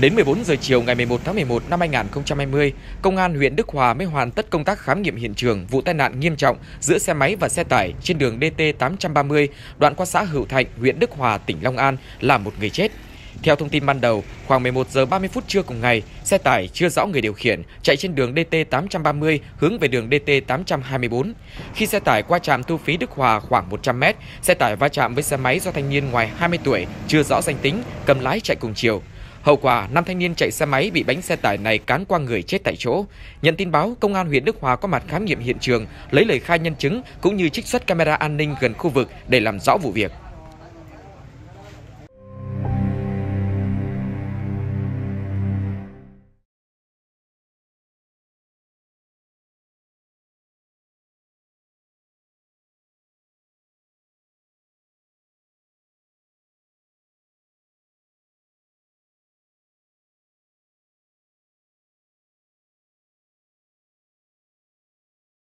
Đến 14 giờ chiều ngày 11 tháng 11 năm 2020, Công an huyện Đức Hòa mới hoàn tất công tác khám nghiệm hiện trường vụ tai nạn nghiêm trọng giữa xe máy và xe tải trên đường DT830, đoạn qua xã Hữu Thạnh, huyện Đức Hòa, tỉnh Long An, làm một người chết. Theo thông tin ban đầu, khoảng 11 giờ 30 phút trưa cùng ngày, xe tải chưa rõ người điều khiển chạy trên đường DT830 hướng về đường DT824. Khi xe tải qua trạm thu phí Đức Hòa khoảng 100 m, xe tải va chạm với xe máy do thanh niên ngoài 20 tuổi chưa rõ danh tính, cầm lái chạy cùng chiều. Hậu quả, nam thanh niên chạy xe máy bị bánh xe tải này cán qua người chết tại chỗ. Nhận tin báo, công an huyện Đức Hòa có mặt khám nghiệm hiện trường, lấy lời khai nhân chứng cũng như trích xuất camera an ninh gần khu vực để làm rõ vụ việc.